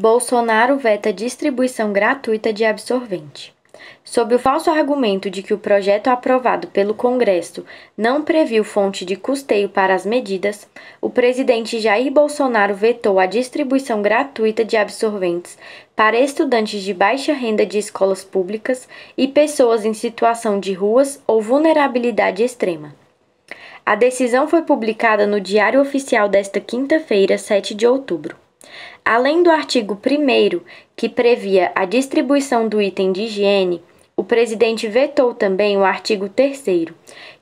Bolsonaro veta distribuição gratuita de absorvente. Sob o falso argumento de que o projeto aprovado pelo Congresso não previu fonte de custeio para as medidas, o presidente Jair Bolsonaro vetou a distribuição gratuita de absorventes para estudantes de baixa renda de escolas públicas e pessoas em situação de ruas ou vulnerabilidade extrema. A decisão foi publicada no Diário Oficial desta quinta-feira, 7 de outubro. Além do artigo 1, que previa a distribuição do item de higiene, o presidente vetou também o artigo 3,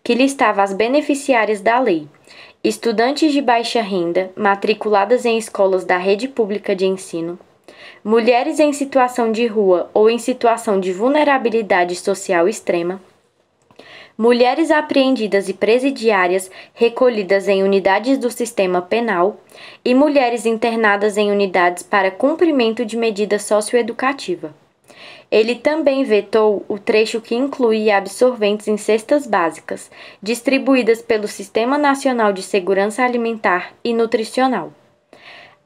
que listava as beneficiárias da lei: estudantes de baixa renda matriculadas em escolas da rede pública de ensino, mulheres em situação de rua ou em situação de vulnerabilidade social extrema mulheres apreendidas e presidiárias recolhidas em unidades do sistema penal e mulheres internadas em unidades para cumprimento de medida socioeducativa. Ele também vetou o trecho que incluía absorventes em cestas básicas, distribuídas pelo Sistema Nacional de Segurança Alimentar e Nutricional.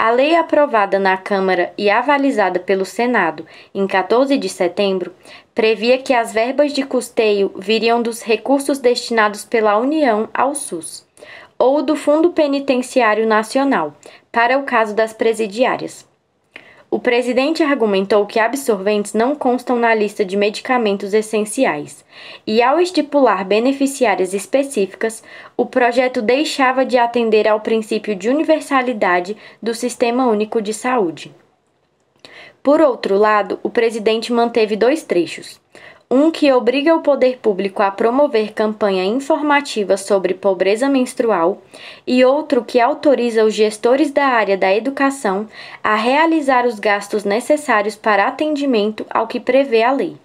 A lei aprovada na Câmara e avalizada pelo Senado em 14 de setembro previa que as verbas de custeio viriam dos recursos destinados pela União ao SUS ou do Fundo Penitenciário Nacional, para o caso das presidiárias. O presidente argumentou que absorventes não constam na lista de medicamentos essenciais, e ao estipular beneficiárias específicas, o projeto deixava de atender ao princípio de universalidade do Sistema Único de Saúde. Por outro lado, o presidente manteve dois trechos. Um que obriga o poder público a promover campanha informativa sobre pobreza menstrual, e outro que autoriza os gestores da área da educação a realizar os gastos necessários para atendimento ao que prevê a lei.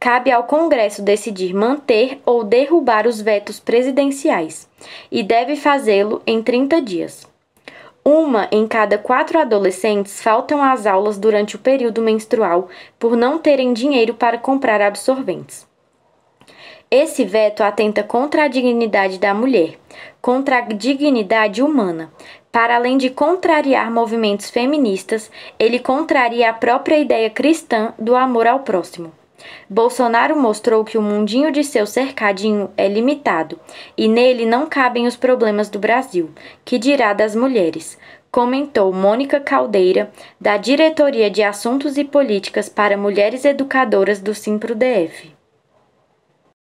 Cabe ao Congresso decidir manter ou derrubar os vetos presidenciais, e deve fazê-lo em 30 dias. Uma em cada quatro adolescentes faltam às aulas durante o período menstrual por não terem dinheiro para comprar absorventes. Esse veto atenta contra a dignidade da mulher, contra a dignidade humana. Para além de contrariar movimentos feministas, ele contraria a própria ideia cristã do amor ao próximo. Bolsonaro mostrou que o mundinho de seu cercadinho é limitado e nele não cabem os problemas do Brasil, que dirá das mulheres, comentou Mônica Caldeira, da Diretoria de Assuntos e Políticas para Mulheres Educadoras do SimproDF.